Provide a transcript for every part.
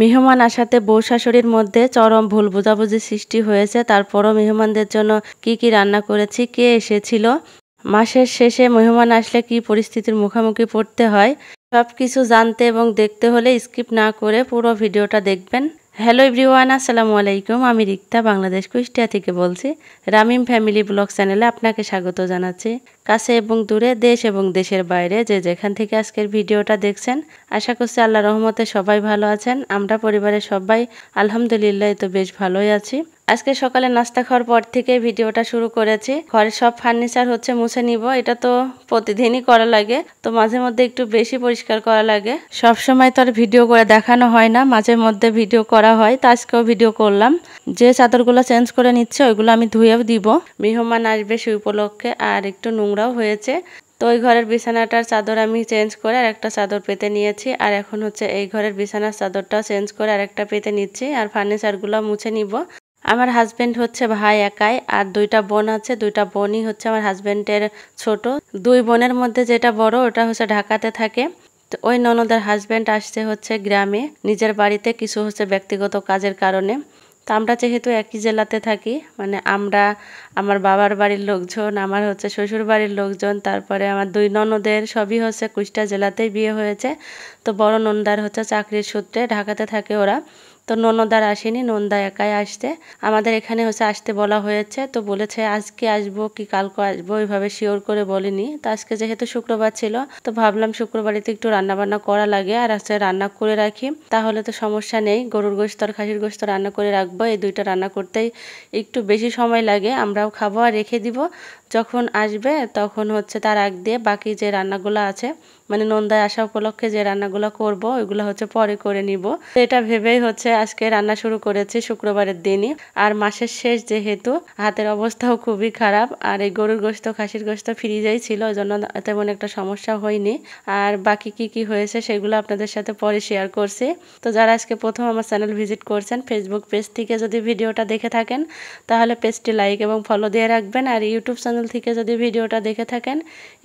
মেহমান আসাতে বউ শাশুড়ির মধ্যে চরম ভুল বোঝাবুঝি সৃষ্টি হয়েছে তারপরও মেহমানদের জন্য কি কি রান্না করেছি কে এসেছিল মাসের শেষে মেহমান আসলে কি পরিস্থিতির মুখোমুখি পড়তে হয় সব কিছু জানতে এবং দেখতে হলে স্কিপ না করে পুরো ভিডিওটা দেখবেন হ্যালো এভরিওয়ান আসসালামু আলাইকুম আমি রিক্তা বাংলাদেশ কুষ্টিয়া থেকে বলছি রামিম ফ্যামিলি ব্লগ চ্যানেলে আপনাকে স্বাগত জানাচ্ছি কাছে এবং দূরে দেশ এবং দেশের বাইরে যে যেখান থেকে আজকের ভিডিওটা দেখছেন আশা করছি আল্লাহ রহমতে সবাই ভালো আছেন আমরা পরিবারের সবাই আলহামদুলিল্লাহ তো বেশ ভালোই আছি আজকে সকালে নাস্তা খাওয়ার পর থেকে ভিডিওটা শুরু করেছি ঘরের সব ফার্নিচার হচ্ছে মুছে নিব এটা তো প্রতিদিনই করা লাগে তো মাঝে মধ্যে একটু বেশি পরিষ্কার করা লাগে সব সময় তো আর ভিডিও করে দেখানো হয় না মাঝে মধ্যে ভিডিও করা হয় তো আজকেও ভিডিও করলাম যে চাদরগুলো চেঞ্জ করে নিচ্ছে ওইগুলো আমি ধুয়েও দিব মেহমান আসবে সেই উপলক্ষে আর একটু নোংরাও হয়েছে তো ওই ঘরের বিছানাটার চাদর আমি চেঞ্জ করে আর একটা চাদর পেতে নিয়েছি আর এখন হচ্ছে এই ঘরের বিছানার চাদরটাও চেঞ্জ করে আর একটা পেতে নিচ্ছি আর ফার্নিচারগুলো মুছে নিব আমার হাজব্যান্ড হচ্ছে ভাই একাই আর দুইটা বোন আছে দুইটা বোনই হচ্ছে আমার হাজব্যান্ডের ছোট দুই বোনের মধ্যে যেটা বড় ওটা হচ্ছে ঢাকাতে থাকে তো ওই ননদের হাজব্যান্ড আসছে হচ্ছে গ্রামে নিজের বাড়িতে কিছু হচ্ছে ব্যক্তিগত কাজের কারণে তো আমরা যেহেতু একই জেলাতে থাকি মানে আমরা আমার বাবার বাড়ির লোকজন আমার হচ্ছে শ্বশুর বাড়ির লোকজন তারপরে আমার দুই ননদের সবই হচ্ছে কুষ্টা জেলাতেই বিয়ে হয়েছে তো বড় নন্দার হচ্ছে চাকরির সূত্রে ঢাকাতে থাকে ওরা তো ননদার আসেনি নন্দা একাই আসতে আমাদের এখানে হচ্ছে আসতে বলা হয়েছে তো বলেছে আজকে আসবো কি কালকে আসবো ওইভাবে শিওর করে বলিনি তো আজকে যেহেতু শুক্রবার ছিল তো ভাবলাম শুক্রবারেতে একটু রান্নাবান্না করা লাগে আর আজকে রান্না করে রাখি তাহলে তো সমস্যা নেই গরুর গোস্ত আর খাসির গোস্ত রান্না করে রাখবো এই দুইটা রান্না করতেই একটু বেশি সময় লাগে আমরাও খাবো আর রেখে দিব যখন আসবে তখন হচ্ছে তার আগ দিয়ে বাকি যে রান্নাগুলো আছে মানে নন্দায় আসা উপলক্ষে যে রান্নাগুলো করব ওইগুলো হচ্ছে পরে করে নিব এটা ভেবেই হচ্ছে আজকে রান্না শুরু করেছি শুক্রবারের দিনই আর মাসের শেষ যেহেতু হাতের অবস্থাও খুবই খারাপ আর এই গরুর গোস্ত খাসির গোস্ত ফ্রিজেই ছিল ওই জন্য তেমন একটা সমস্যা হয়নি আর বাকি কি কি হয়েছে সেগুলো আপনাদের সাথে পরে শেয়ার করছি তো যারা আজকে প্রথম আমার চ্যানেল ভিজিট করছেন ফেসবুক পেজ থেকে যদি ভিডিওটা দেখে থাকেন তাহলে পেজটি লাইক এবং ফলো দিয়ে রাখবেন আর ইউটিউব চ্যানেল থেকে যদি ভিডিওটা দেখে থাকেন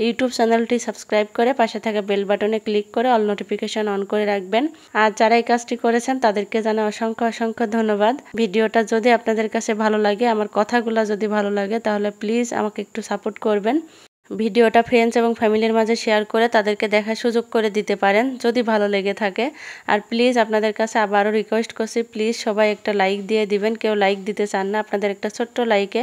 ইউটিউব চ্যানেলটি সাবস্ক্রাইব করে পাশে থাকা বেল বাটনে ক্লিক করে অল নোটিফিকেশন অন করে রাখবেন আর যারা এই কাজটি করেছেন তাদেরকে জানা অসংখ্য অসংখ্য ধন্যবাদ ভিডিওটা যদি আপনাদের কাছে ভালো লাগে আমার কথাগুলো যদি ভালো লাগে তাহলে প্লিজ আমাকে একটু সাপোর্ট করবেন ভিডিওটা ফ্রেন্ডস এবং ফ্যামিলির মাঝে শেয়ার করে তাদেরকে দেখার সুযোগ করে দিতে পারেন যদি ভালো লেগে থাকে আর প্লিজ আপনাদের কাছে আবারও রিকোয়েস্ট করছি প্লিজ সবাই একটা লাইক দিয়ে দিবেন কেউ লাইক দিতে চান না আপনাদের একটা ছোট্ট লাইকে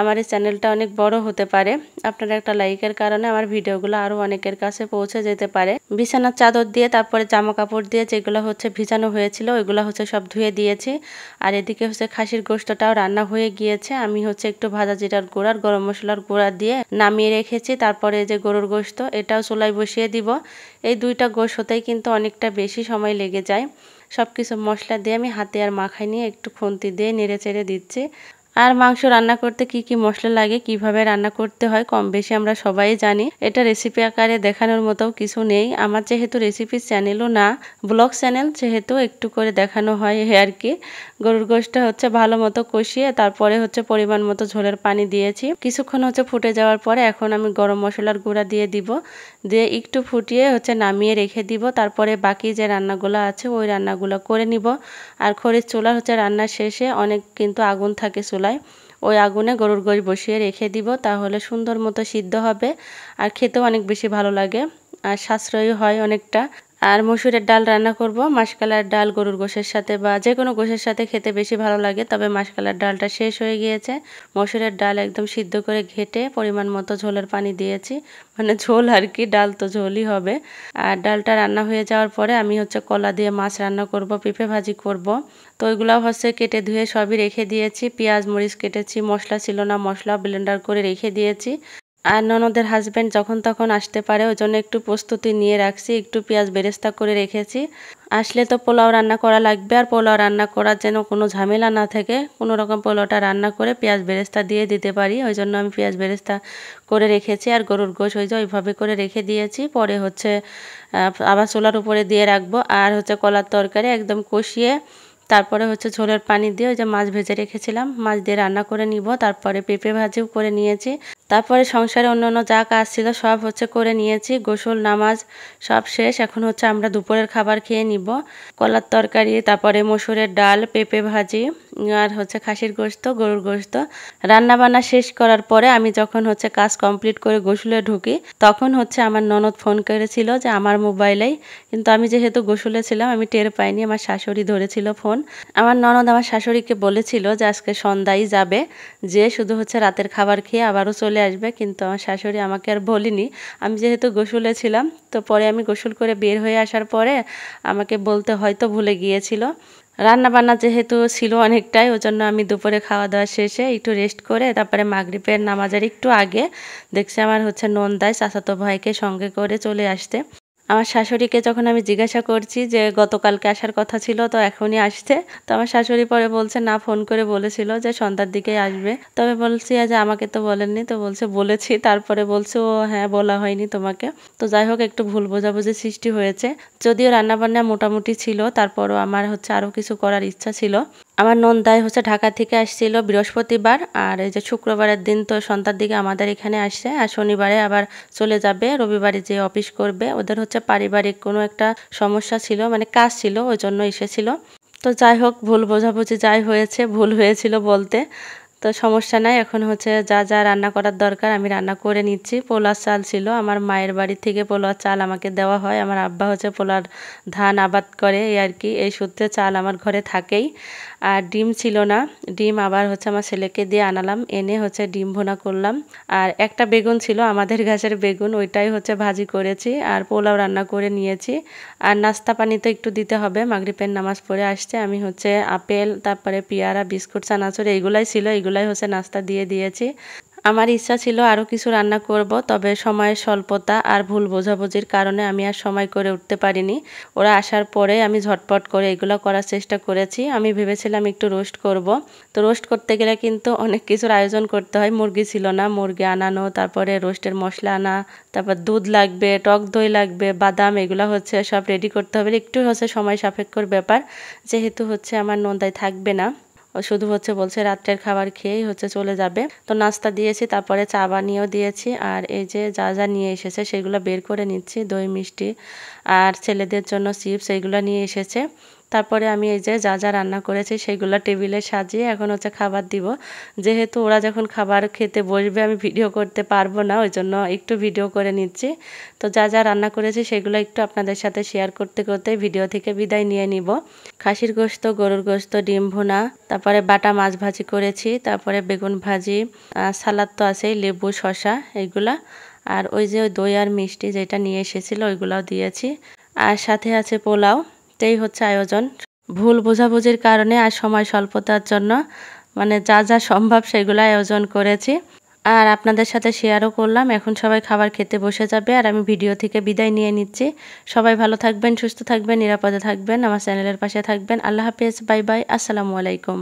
আমার এই চ্যানেলটা অনেক বড় হতে পারে আপনারা একটা লাইকের কারণে আমার ভিডিওগুলো আরও অনেকের কাছে পৌঁছে যেতে পারে বিছানার চাদর দিয়ে তারপরে জামা কাপড় দিয়ে যেগুলো হচ্ছে ভিজানো হয়েছিল ওইগুলো হচ্ছে সব ধুয়ে দিয়েছি আর এদিকে হচ্ছে খাসির গোস্তটাও রান্না হয়ে গিয়েছে আমি হচ্ছে একটু ভাজা জিরার গুঁড়ার গরম মশলার গুঁড়া দিয়ে নামিয়ে রেখেছি নিয়েছি তারপরে যে গরুর গোস্ত এটাও চুলাই বসিয়ে দিব এই দুইটা গোশ হতেই কিন্তু অনেকটা বেশি সময় লেগে যায় সব কিছু মশলা দিয়ে আমি হাতে আর মাখাই নিয়ে একটু খুন্তি দিয়ে নেড়ে চেড়ে দিচ্ছি আর মাংস রান্না করতে কি কি মশলা লাগে কিভাবে রান্না করতে হয় কম বেশি আমরা সবাই জানি এটা রেসিপি আকারে দেখানোর মতো কিছু নেই আমার যেহেতু রেসিপি চ্যানেলও না ব্লগ চ্যানেল যেহেতু একটু করে দেখানো হয় আর কি গরুর গোষ্ঠটা হচ্ছে ভালো মতো কষিয়ে তারপরে হচ্ছে পরিমাণ মতো ঝোলের পানি দিয়েছি কিছুক্ষণ হচ্ছে ফুটে যাওয়ার পরে এখন আমি গরম মশলার গুঁড়া দিয়ে দিব দিয়ে একটু ফুটিয়ে হচ্ছে নামিয়ে রেখে দিব তারপরে বাকি যে রান্নাগুলো আছে ওই রান্নাগুলো করে নিব আর খড়ির চুলার হচ্ছে রান্না শেষে অনেক কিন্তু আগুন থাকে চুলা চুলায় ওই আগুনে গরুর গোশ বসিয়ে রেখে দিব তাহলে সুন্দর মতো সিদ্ধ হবে আর খেতেও অনেক বেশি ভালো লাগে আর সাশ্রয়ী হয় অনেকটা আর মসুরের ডাল রান্না করব মাসকালার ডাল গরুর গোশের সাথে বা যে কোনো গোশের সাথে খেতে বেশি ভালো লাগে তবে মাসকালার ডালটা শেষ হয়ে গিয়েছে মসুরের ডাল একদম সিদ্ধ করে ঘেটে পরিমাণ মতো ঝোলের পানি দিয়েছি মানে ঝোল আর কি ডাল তো ঝোলই হবে আর ডালটা রান্না হয়ে যাওয়ার পরে আমি হচ্ছে কলা দিয়ে মাছ রান্না করব পেঁপে ভাজি করব তো ওইগুলো হচ্ছে কেটে ধুয়ে সবই রেখে দিয়েছি পেঁয়াজ মরিচ কেটেছি মশলা ছিল না মশলা ব্লেন্ডার করে রেখে দিয়েছি আর ননদের হাজব্যান্ড যখন তখন আসতে পারে ওই জন্য একটু প্রস্তুতি নিয়ে রাখছি একটু পেঁয়াজ বেরেস্তা করে রেখেছি আসলে তো পোলাও রান্না করা লাগবে আর পোলাও রান্না করার যেন কোনো ঝামেলা না থাকে কোনো রকম পোলাওটা রান্না করে পেঁয়াজ বেরেস্তা দিয়ে দিতে পারি ওই জন্য আমি পেঁয়াজ বেরেস্তা করে রেখেছি আর গরুর গোশ ওই যে ওইভাবে করে রেখে দিয়েছি পরে হচ্ছে আবার চোলার উপরে দিয়ে রাখবো আর হচ্ছে কলার তরকারি একদম কষিয়ে তারপরে হচ্ছে ঝোলের পানি দিয়ে ওই যে মাছ ভেজে রেখেছিলাম মাছ দিয়ে রান্না করে নিব তারপরে পেঁপে ভাজিও করে নিয়েছি তারপরে সংসারে অন্য অন্য যা কাজ ছিল সব হচ্ছে করে নিয়েছি গোসল নামাজ সব শেষ এখন হচ্ছে আমরা দুপুরের খাবার খেয়ে নিব কলার তরকারি তারপরে মসুরের ডাল পেঁপে ভাজি আর হচ্ছে খাসির গোস্ত গরুর গোস্ত রান্নাবান্না শেষ করার পরে আমি যখন হচ্ছে কাজ কমপ্লিট করে গোসলে ঢুকি তখন হচ্ছে আমার ননদ ফোন করেছিল যে আমার মোবাইলেই কিন্তু আমি যেহেতু গোসলে ছিলাম আমি টের পাইনি আমার শাশুড়ি ধরেছিল ফোন আমার ননদ আমার শাশুড়িকে বলেছিল যে আজকে সন্ধ্যায় যাবে যে শুধু হচ্ছে রাতের খাবার খেয়ে আবারও চলে চলে আসবে কিন্তু আমার শাশুড়ি আমাকে আর বলিনি আমি যেহেতু গোসলে ছিলাম তো পরে আমি গোসল করে বের হয়ে আসার পরে আমাকে বলতে হয়তো ভুলে গিয়েছিল রান্না বান্না যেহেতু ছিল অনেকটাই ওই জন্য আমি দুপুরে খাওয়া দাওয়া শেষে একটু রেস্ট করে তারপরে মাগরীবের নামাজের একটু আগে দেখছি আমার হচ্ছে নন্দায় চাচাতো ভাইকে সঙ্গে করে চলে আসতে আমার শাশুড়িকে যখন আমি জিজ্ঞাসা করছি যে গতকালকে আসার কথা ছিল তো এখনই আসছে তো আমার শাশুড়ি পরে বলছে না ফোন করে বলেছিল যে সন্ধ্যার দিকে আসবে তবে বলছি যে আচ্ছা, আমাকে তো বলেননি তো বলছে বলেছি তারপরে বলছে ও হ্যাঁ বলা হয়নি তোমাকে তো যাই হোক একটু ভুল বোঝাবুঝি সৃষ্টি হয়েছে যদিও রান্নাবান্না মোটামুটি ছিল তারপরও আমার হচ্ছে আরও কিছু করার ইচ্ছা ছিল আমার নন্দাই হচ্ছে ঢাকা থেকে আসছিল বৃহস্পতিবার আর এই যে শুক্রবারের দিন তো সন্ধ্যার দিকে আমাদের এখানে আসে আর শনিবারে আবার চলে যাবে রবিবারে যে অফিস করবে ওদের হচ্ছে পারিবারিক কোনো একটা সমস্যা ছিল মানে কাজ ছিল ওই জন্য এসেছিল তো যাই হোক ভুল বোঝাবুঝি যাই হয়েছে ভুল হয়েছিল বলতে তো সমস্যা নাই এখন হচ্ছে যা যা রান্না করার দরকার আমি রান্না করে নিচ্ছি পোলার চাল ছিল আমার মায়ের বাড়ি থেকে পোলার চাল আমাকে দেওয়া হয় আমার আব্বা হচ্ছে পোলার ধান আবাদ করে এই আর কি এই সূত্রে চাল আমার ঘরে থাকেই আর ডিম ছিল না ডিম আবার হচ্ছে আমার ছেলেকে দিয়ে আনালাম এনে হচ্ছে ডিম ভোনা করলাম আর একটা বেগুন ছিল আমাদের গাছের বেগুন ওইটাই হচ্ছে ভাজি করেছি আর পোলাও রান্না করে নিয়েছি আর নাস্তা পানি তো একটু দিতে হবে মাগরিপের নামাজ পড়ে আসছে আমি হচ্ছে আপেল তারপরে পেয়ারা বিস্কুট চানাচুর এইগুলাই ছিল এইগুলাই হচ্ছে নাস্তা দিয়ে দিয়েছি আমার ইচ্ছা ছিল আরও কিছু রান্না করব তবে সময়ের স্বল্পতা আর ভুল বোঝাবুঝির কারণে আমি আর সময় করে উঠতে পারিনি ওরা আসার পরে আমি ঝটপট করে এগুলো করার চেষ্টা করেছি আমি ভেবেছিলাম একটু রোস্ট করব তো রোস্ট করতে গেলে কিন্তু অনেক কিছুর আয়োজন করতে হয় মুরগি ছিল না মুরগি আনানো তারপরে রোস্টের মশলা আনা তারপর দুধ লাগবে টক দই লাগবে বাদাম এগুলো হচ্ছে সব রেডি করতে হবে একটু হচ্ছে সময় সাপেক্ষর ব্যাপার যেহেতু হচ্ছে আমার নন্দায় থাকবে না শুধু হচ্ছে বলছে রাত্রের খাবার খেয়েই হচ্ছে চলে যাবে তো নাস্তা দিয়েছি তারপরে চা বানিয়েও দিয়েছি আর এই যে যা যা নিয়ে এসেছে সেগুলো বের করে নিচ্ছি দই মিষ্টি আর ছেলেদের জন্য চিপস এইগুলো নিয়ে এসেছে তারপরে আমি এই যে যা যা রান্না করেছি সেগুলো টেবিলে সাজিয়ে এখন হচ্ছে খাবার দিব যেহেতু ওরা যখন খাবার খেতে বসবে আমি ভিডিও করতে পারবো না ওই জন্য একটু ভিডিও করে নিচ্ছি তো যা যা রান্না করেছি সেগুলো একটু আপনাদের সাথে শেয়ার করতে করতে ভিডিও থেকে বিদায় নিয়ে নিব খাসির গোস্ত গরুর গোস্ত ডিম ভুনা তারপরে বাটা মাছ ভাজি করেছি তারপরে বেগুন ভাজি সালাদ তো আছেই লেবু শশা এগুলা আর ওই যে দই আর মিষ্টি যেটা নিয়ে এসেছিলো ওইগুলাও দিয়েছি আর সাথে আছে পোলাও এটাই হচ্ছে আয়োজন ভুল বোঝাবুঝির কারণে আর সময় স্বল্পতার জন্য মানে যা যা সম্ভব সেগুলো আয়োজন করেছি আর আপনাদের সাথে শেয়ারও করলাম এখন সবাই খাবার খেতে বসে যাবে আর আমি ভিডিও থেকে বিদায় নিয়ে নিচ্ছি সবাই ভালো থাকবেন সুস্থ থাকবেন নিরাপদে থাকবেন আমার চ্যানেলের পাশে থাকবেন আল্লাহ হাফেজ বাই বাই আসসালামু আলাইকুম